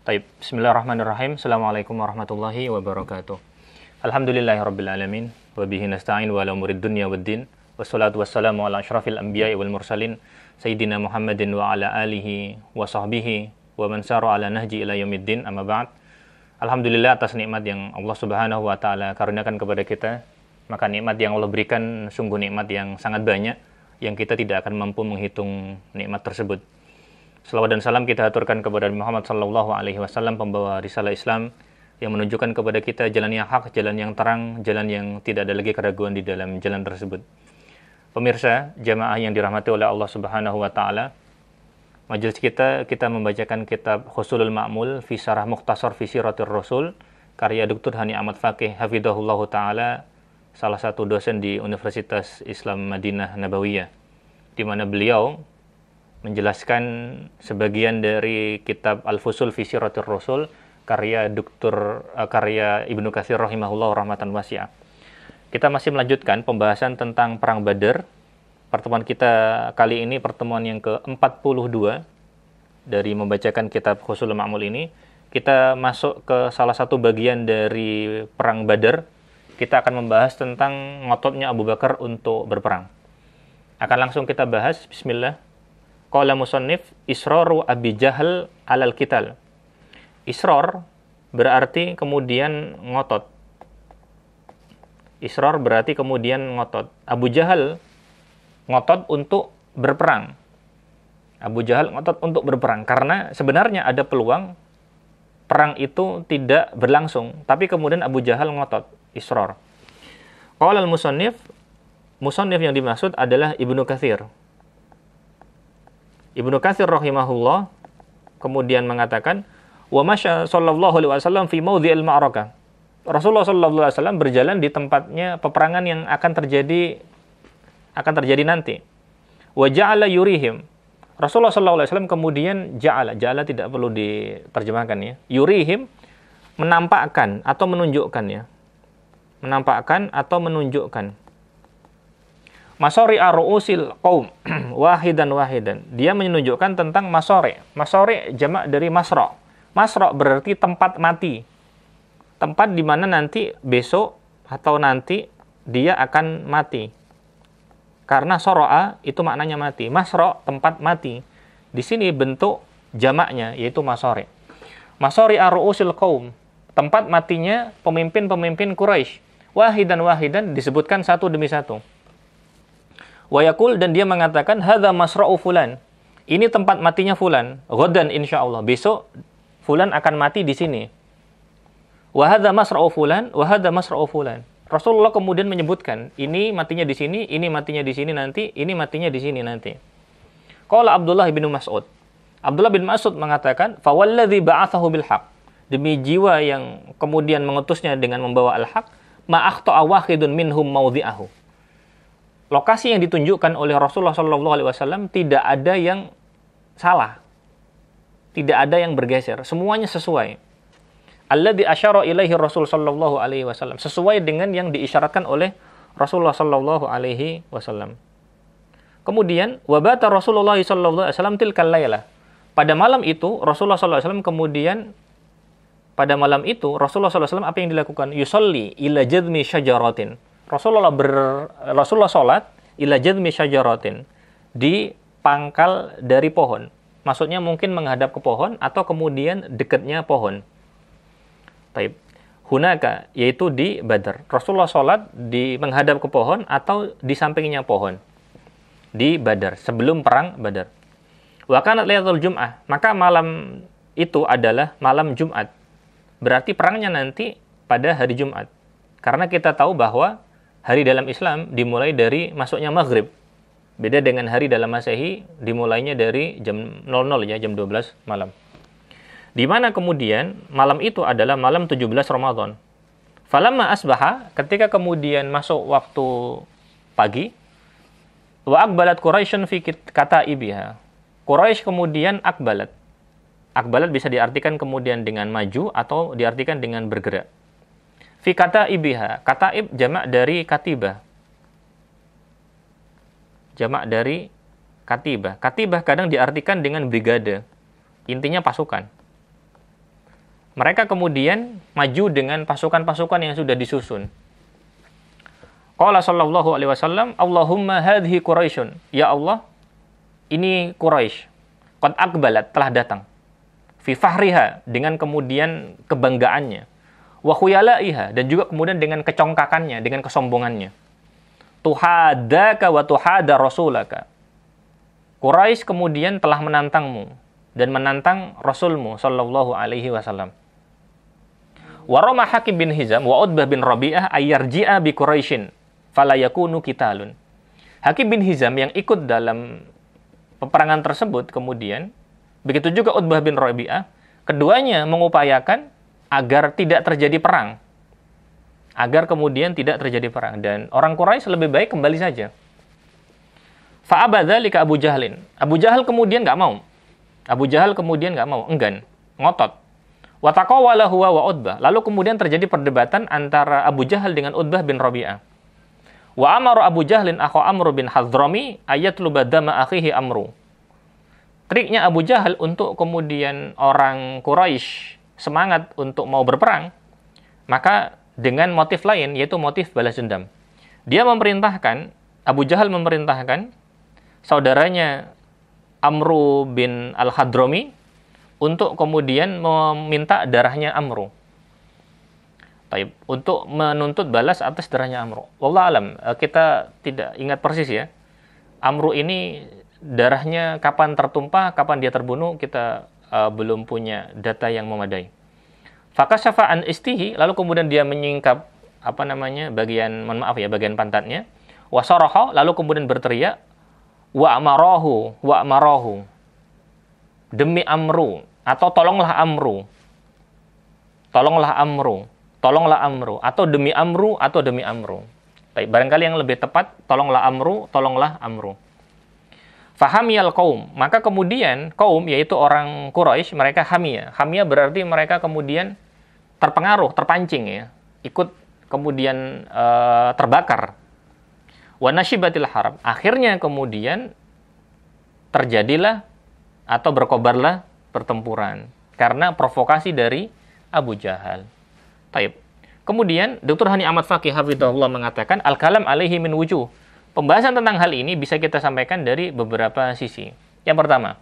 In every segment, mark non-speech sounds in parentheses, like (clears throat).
Taib. Bismillahirrahmanirrahim. Assalamualaikum warahmatullahi wabarakatuh. Alhamdulillahirrabbilalamin. Wabihi nasta'in wa ala umurid dunya wa din. Wassalatu wassalamu ala ashrafil anbiya wal mursalin. Sayyidina Muhammadin wa ala alihi wa sahbihi wa mansaru ala nahji ila yamiddin amma ba'd. Alhamdulillah atas nikmat yang Allah subhanahu wa ta'ala karuniakan kepada kita. Maka nikmat yang Allah berikan sungguh nikmat yang sangat banyak yang kita tidak akan mampu menghitung nikmat tersebut. Salawat dan salam kita aturkan kepada Muhammad Sallallahu Alaihi Wasallam pembawa risalah Islam yang menunjukkan kepada kita jalan yang hak, jalan yang terang, jalan yang tidak ada lagi keraguan di dalam jalan tersebut. Pemirsa, jamaah yang dirahmati oleh Allah Subhanahu wa taala, majelis kita kita membacakan kitab Khusulul Ma'mul fi Syarah Mukhtasar fi Siratir Rasul karya Dr. Hani Ahmad Fakih hafizahullah taala, salah satu dosen di Universitas Islam Madinah Nabawiyah di mana beliau menjelaskan sebagian dari kitab Al-Fusul fi Siratul Rasul karya Dr. Eh, karya Ibnu Katsir rahimahullah rahmatan wasi'ah. Kita masih melanjutkan pembahasan tentang perang Badar. Pertemuan kita kali ini pertemuan yang ke-42 dari membacakan kitab Husul Ma'mul ini. Kita masuk ke salah satu bagian dari perang Badar. Kita akan membahas tentang ngototnya Abu Bakar untuk berperang. Akan langsung kita bahas bismillah Qala musannif isroru Abi Jahal alal kital. Isror berarti kemudian ngotot. Isror berarti kemudian ngotot. Abu Jahal ngotot untuk berperang. Abu Jahal ngotot untuk berperang karena sebenarnya ada peluang perang itu tidak berlangsung, tapi kemudian Abu Jahal ngotot, isror. Qala al-musannif, musannif yang dimaksud adalah Ibnu kathir. Ibnu Katsir rahimahullah kemudian mengatakan wa masya sallallahu alaihi wasallam fi maudhi'il ma'raka. Rasulullah sallallahu alaihi wasallam berjalan di tempatnya peperangan yang akan terjadi akan terjadi nanti. Wa ja'ala yurihim. Rasulullah sallallahu alaihi wasallam kemudian ja'ala, ja'ala tidak perlu diterjemahkan ya. Yurihim menampakkan atau menunjukkan ya. Menampakkan atau menunjukkan masori aruusil kaum (clears throat) wahidan wahidan. Dia menunjukkan tentang masore. Masore jamak dari masro. Masro berarti tempat mati. Tempat di mana nanti besok atau nanti dia akan mati. Karena soroa itu maknanya mati. Masro tempat mati. Di sini bentuk jamaknya yaitu masore. Masori aruusil kaum Tempat matinya pemimpin-pemimpin Quraisy. Wahidan wahidan disebutkan satu demi satu Wayakul dan dia mengatakan hadza masra'u fulan. Ini tempat matinya fulan. Ghadan insyaallah besok fulan akan mati di sini. Wa hadza masra'u fulan, wa hadza masra'u fulan. Rasulullah kemudian menyebutkan, ini matinya di sini, ini matinya di sini nanti, ini matinya di sini nanti. Qala Abdullah bin Mas'ud. Abdullah bin Mas'ud mengatakan, "Fawalladzi ba'athahu bil haq." Demi jiwa yang kemudian mengutusnya dengan membawa al-haq, ma akhta'a minhum maudhi'ahu lokasi yang ditunjukkan oleh Rasulullah Shallallahu Alaihi Wasallam tidak ada yang salah, tidak ada yang bergeser, semuanya sesuai. Allah di ilaihi Rasul Shallallahu Alaihi Wasallam sesuai dengan yang diisyaratkan oleh Rasulullah Shallallahu Alaihi Wasallam. Kemudian wabata Rasulullah Shallallahu Alaihi Wasallam tilkal Pada malam itu Rasulullah Shallallahu Alaihi Wasallam kemudian pada malam itu Rasulullah SAW apa yang dilakukan? Yusolli ila jadmi syajaratin Rasulullah ber Rasulullah sholat ila jadmi di pangkal dari pohon. Maksudnya mungkin menghadap ke pohon atau kemudian dekatnya pohon. Taib. Hunaka yaitu di Badar. Rasulullah sholat di menghadap ke pohon atau di sampingnya pohon di Badar sebelum perang Badar. Wakanat lailatul Jum'ah, maka malam itu adalah malam Jumat. Berarti perangnya nanti pada hari Jumat. Karena kita tahu bahwa hari dalam Islam dimulai dari masuknya maghrib. Beda dengan hari dalam Masehi dimulainya dari jam 00 ya, jam 12 malam. Di mana kemudian malam itu adalah malam 17 Ramadan. Falamma asbaha, ketika kemudian masuk waktu pagi, wa akbalat Quraisyun fi kata ibiha. Quraisy kemudian akbalat. Akbalat bisa diartikan kemudian dengan maju atau diartikan dengan bergerak. Fi kata ibiha. Kata ib jamak dari katibah. Jamak dari katibah. Katibah kadang diartikan dengan brigade. Intinya pasukan. Mereka kemudian maju dengan pasukan-pasukan yang sudah disusun. Qala sallallahu alaihi wasallam, Allahumma hadhi Quraisyun. Ya Allah, ini Quraisy. Qad akbalat telah datang. Fi fahriha dengan kemudian kebanggaannya wa iha dan juga kemudian dengan kecongkakannya, dengan kesombongannya. Tuhadaka wa tuhada rasulaka. Quraisy kemudian telah menantangmu dan menantang rasulmu sallallahu alaihi wasallam. Wa Hakim bin Hizam wa Utbah bin Rabi'ah ayarji'a bi Quraisyin falayakunu kita qitalun. Hakim bin Hizam yang ikut dalam peperangan tersebut kemudian begitu juga Utbah bin Rabi'ah keduanya mengupayakan agar tidak terjadi perang. Agar kemudian tidak terjadi perang dan orang Quraisy lebih baik kembali saja. lika Abu Jahlin. Abu Jahal kemudian nggak mau. Abu Jahal kemudian nggak mau, enggan, ngotot. huwa wa Utbah. Lalu kemudian terjadi perdebatan antara Abu Jahal dengan Utbah bin Rabi'ah. Wa amaru Abu Jahlin akho Amr bin Hazrami ayat lubadama akhihi Amru. Triknya Abu Jahal untuk kemudian orang Quraisy semangat untuk mau berperang, maka dengan motif lain yaitu motif balas dendam. Dia memerintahkan Abu Jahal memerintahkan saudaranya Amru bin Al-Hadromi untuk kemudian meminta darahnya Amru. Taib. Untuk menuntut balas atas darahnya Amru. Wallah alam, eh, kita tidak ingat persis ya. Amru ini darahnya kapan tertumpah, kapan dia terbunuh, kita uh, belum punya data yang memadai. Fakasyafa an istihi, lalu kemudian dia menyingkap apa namanya bagian mohon maaf ya bagian pantatnya Wasoroho, lalu kemudian berteriak wa amarahu wa amarahu demi amru atau tolonglah amru tolonglah amru tolonglah amru atau demi amru atau demi amru Baik, barangkali yang lebih tepat tolonglah amru tolonglah amru Fahamiyal kaum, maka kemudian kaum yaitu orang Quraisy mereka hamia. Hamia berarti mereka kemudian terpengaruh, terpancing ya, ikut kemudian e, terbakar. wanashibatil haram. Akhirnya kemudian terjadilah atau berkobarlah pertempuran karena provokasi dari Abu Jahal. Taib. Kemudian Dr. Hani Ahmad Fakih Hafidahullah mengatakan al-kalam alaihi min wujuh Pembahasan tentang hal ini bisa kita sampaikan dari beberapa sisi. Yang pertama,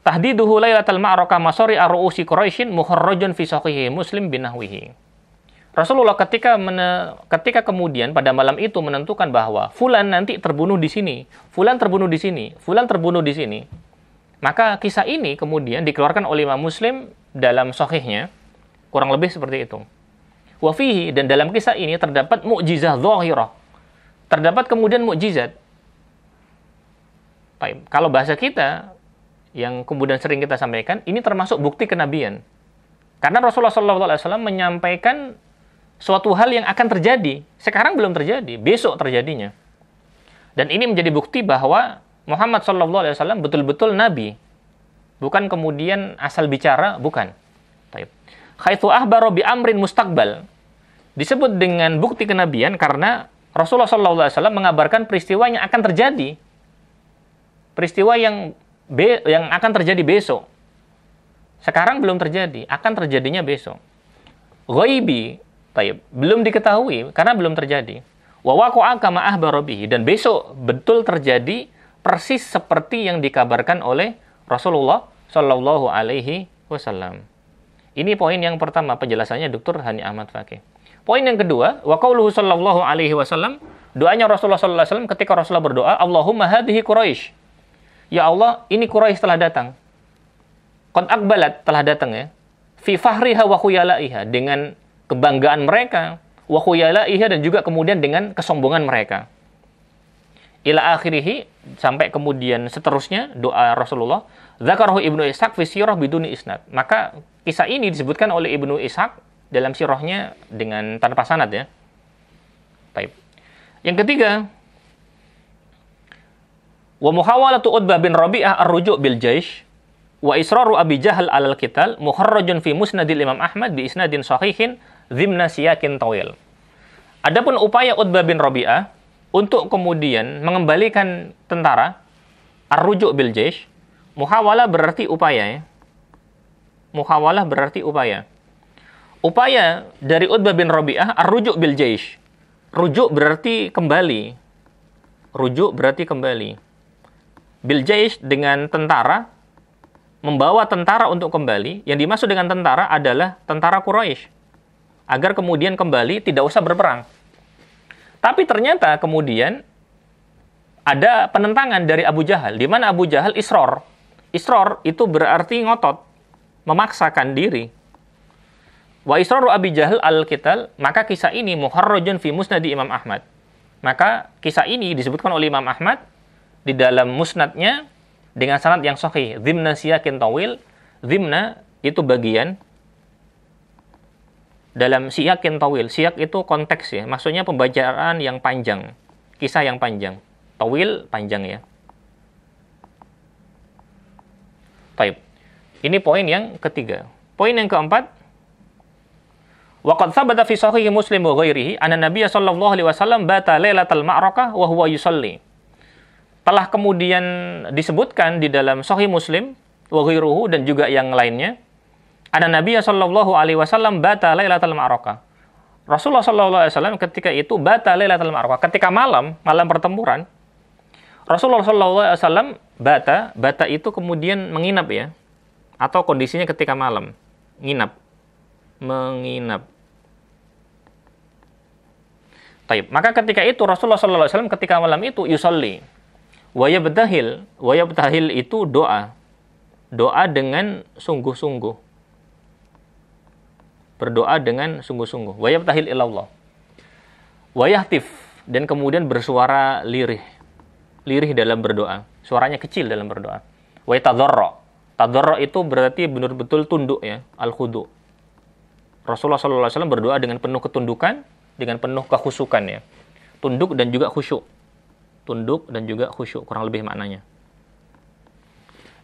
tahdiduhu ma'roka masori aruusi Muslim binahwihi. Rasulullah ketika mene, ketika kemudian pada malam itu menentukan bahwa fulan nanti terbunuh di sini, fulan terbunuh di sini, fulan terbunuh di sini. Maka kisah ini kemudian dikeluarkan oleh Imam Muslim dalam sohihnya kurang lebih seperti itu. Wafihi dan dalam kisah ini terdapat mukjizah zahirah Terdapat kemudian mukjizat. Kalau bahasa kita yang kemudian sering kita sampaikan, ini termasuk bukti kenabian. Karena Rasulullah SAW menyampaikan suatu hal yang akan terjadi. Sekarang belum terjadi, besok terjadinya. Dan ini menjadi bukti bahwa Muhammad SAW betul-betul nabi. Bukan kemudian asal bicara, bukan. Khaitu ahbaro bi amrin mustaqbal. Disebut dengan bukti kenabian karena Rasulullah SAW mengabarkan peristiwa yang akan terjadi, peristiwa yang be, yang akan terjadi besok. Sekarang belum terjadi, akan terjadinya besok. Ghaibi, tayyib, belum diketahui karena belum terjadi. Wa waqa'a ahbarobihi dan besok betul terjadi persis seperti yang dikabarkan oleh Rasulullah Shallallahu alaihi wasallam. Ini poin yang pertama penjelasannya Dr. Hani Ahmad Fakih. Poin yang kedua, wa qauluhu sallallahu alaihi wasallam, doanya Rasulullah sallallahu alaihi wasallam ketika Rasulullah berdoa, Allahumma hadhihi Quraisy. Ya Allah, ini Quraisy telah datang. Qad akbalat telah datang ya. Fi fahriha wa khuyalaiha dengan kebanggaan mereka, wa khuyalaiha dan juga kemudian dengan kesombongan mereka. Ila akhirihi sampai kemudian seterusnya doa Rasulullah Zakarahu Ibnu Ishaq fi sirah biduni isnad. Maka kisah ini disebutkan oleh Ibnu Ishaq dalam sirohnya dengan tanpa sanad ya. Taib. Yang ketiga, wa muhawalatu Utbah bin Rabi'ah ar-rujuk bil jaish wa israru Abi Jahal alal qital muharrajun fi musnadil Imam Ahmad bi isnadin sahihin dhimna siyakin tawil. Adapun upaya Utbah bin Rabi'ah untuk kemudian mengembalikan tentara ar-rujuk bil jaish, muhawalah berarti upaya ya. Muhawalah berarti upaya upaya dari Utbah bin Rabi'ah rujuk bil jaish. Rujuk berarti kembali. Rujuk berarti kembali. Bil jaish dengan tentara membawa tentara untuk kembali, yang dimaksud dengan tentara adalah tentara Quraisy agar kemudian kembali tidak usah berperang. Tapi ternyata kemudian ada penentangan dari Abu Jahal, di mana Abu Jahal isror. Isror itu berarti ngotot, memaksakan diri Wa israru Abi Jahal al-qital, maka kisah ini muharrajun fi musnad Imam Ahmad. Maka kisah ini disebutkan oleh Imam Ahmad di dalam musnadnya dengan sanad yang sahih, dzimna siyakin tawil. itu bagian dalam siyakin tawil. Siyak itu konteks ya, maksudnya pembacaan yang panjang, kisah yang panjang. Tawil panjang ya. Taib. Ini poin yang ketiga. Poin yang keempat, Waqad thabata fi sahih Muslim wa ghairihi anna Nabiy sallallahu alaihi wasallam bata lailatal ma'rakah wa huwa yusalli. Telah kemudian disebutkan di dalam sahih Muslim wa ghairuhu dan juga yang lainnya anna Nabi sallallahu alaihi wasallam bata lailatal ma'rakah. Rasulullah sallallahu alaihi wasallam ketika itu bata lailatal ma'rakah, ketika malam, malam pertempuran, Rasulullah sallallahu alaihi wasallam bata, bata itu kemudian menginap ya atau kondisinya ketika malam, nginap menginap. Taib. Maka ketika itu Rasulullah Sallallahu Alaihi Wasallam ketika malam itu yusalli. waya betahil itu doa. Doa dengan sungguh-sungguh. Berdoa dengan sungguh-sungguh. waya betahil ilallah. Wayahtif. Dan kemudian bersuara lirih. Lirih dalam berdoa. Suaranya kecil dalam berdoa. waya tadorro, tadorro itu berarti benar betul tunduk ya. Al-khudu. Rasulullah SAW berdoa dengan penuh ketundukan, dengan penuh kehusukan ya. Tunduk dan juga khusyuk. Tunduk dan juga khusyuk, kurang lebih maknanya.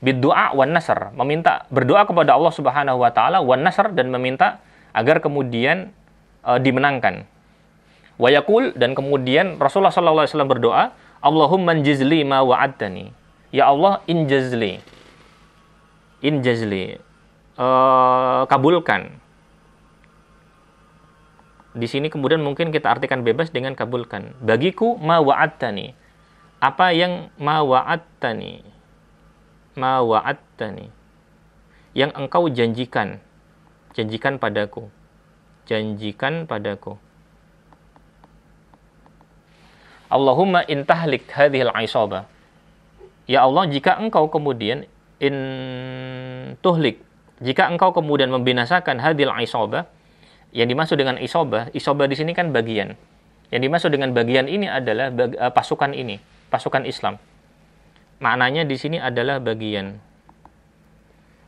Bidu'a wan nasr, meminta berdoa kepada Allah Subhanahu wa taala wan nasr dan meminta agar kemudian e, dimenangkan. Wayakul dan kemudian Rasulullah Sallallahu Alaihi Wasallam berdoa, Allahumma jizli ma wa'adtani. Ya Allah, injizli, injizli, E, kabulkan di sini kemudian mungkin kita artikan bebas dengan kabulkan. Bagiku ma wa'attani. Apa yang ma wa'attani? Ma wa'attani. Yang engkau janjikan. Janjikan padaku. Janjikan padaku. Allahumma intahlik hadhil aisaba. Ya Allah, jika engkau kemudian intuhlik, jika engkau kemudian membinasakan hadil aisaba, yang dimaksud dengan isoba, isoba di sini kan bagian. Yang dimaksud dengan bagian ini adalah bag, uh, pasukan ini, pasukan Islam. Maknanya di sini adalah bagian.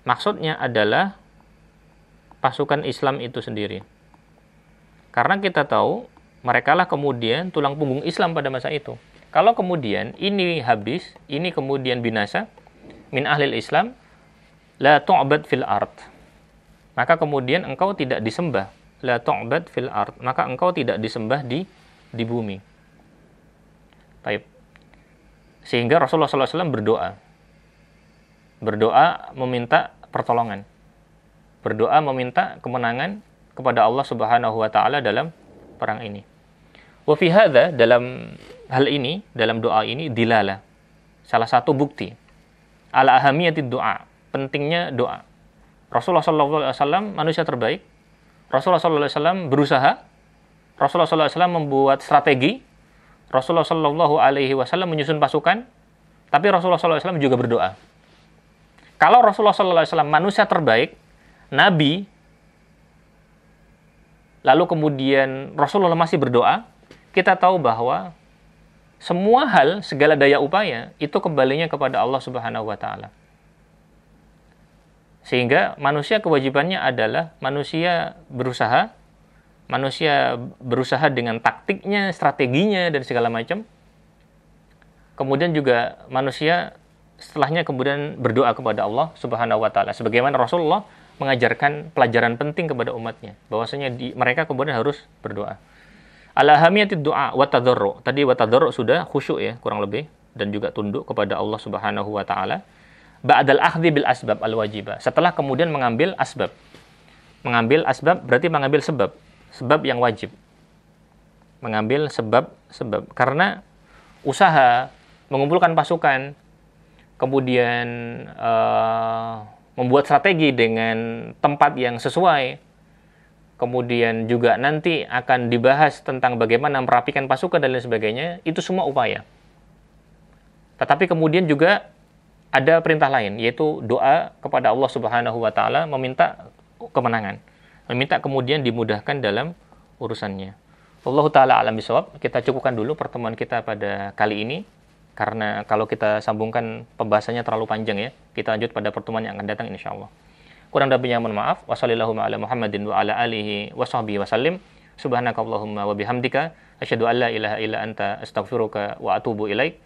Maksudnya adalah pasukan Islam itu sendiri. Karena kita tahu mereka lah kemudian tulang punggung Islam pada masa itu. Kalau kemudian ini habis, ini kemudian binasa min ahlil Islam la tu'bad fil art Maka kemudian engkau tidak disembah la tu'bad fil ard, maka engkau tidak disembah di di bumi. Taib. Sehingga Rasulullah SAW berdoa. Berdoa meminta pertolongan. Berdoa meminta kemenangan kepada Allah Subhanahu wa taala dalam perang ini. Wa fi dalam hal ini, dalam doa ini dilala. Salah satu bukti ala ahamiyati doa, pentingnya doa. Rasulullah SAW manusia terbaik Rasulullah SAW berusaha, Rasulullah SAW membuat strategi, Rasulullah Shallallahu Alaihi Wasallam menyusun pasukan, tapi Rasulullah SAW juga berdoa. Kalau Rasulullah SAW manusia terbaik, Nabi, lalu kemudian Rasulullah masih berdoa, kita tahu bahwa semua hal, segala daya upaya, itu kembalinya kepada Allah Subhanahu wa Ta'ala. Sehingga manusia kewajibannya adalah manusia berusaha, manusia berusaha dengan taktiknya, strateginya, dan segala macam. Kemudian juga manusia setelahnya kemudian berdoa kepada Allah Subhanahu wa taala. Sebagaimana Rasulullah mengajarkan pelajaran penting kepada umatnya, bahwasanya di, mereka kemudian harus berdoa. Alhamdulillah doa wa Tadi wa sudah khusyuk ya, kurang lebih dan juga tunduk kepada Allah Subhanahu wa taala ba'dal akhdhi bil asbab al wajibah. Setelah kemudian mengambil asbab. Mengambil asbab berarti mengambil sebab, sebab yang wajib. Mengambil sebab sebab karena usaha mengumpulkan pasukan kemudian uh, membuat strategi dengan tempat yang sesuai kemudian juga nanti akan dibahas tentang bagaimana merapikan pasukan dan lain sebagainya, itu semua upaya. Tetapi kemudian juga ada perintah lain yaitu doa kepada Allah Subhanahu wa taala meminta kemenangan, meminta kemudian dimudahkan dalam urusannya. Allah taala alam bisawab. Kita cukupkan dulu pertemuan kita pada kali ini karena kalau kita sambungkan pembahasannya terlalu panjang ya. Kita lanjut pada pertemuan yang akan datang insyaallah. Kurang dan mohon maaf. Wassallallahu ala Muhammadin wa ala alihi wa wasallim. Subhanakallahumma wa bihamdika asyhadu an la ilaha illa anta astaghfiruka wa atubu ilaika.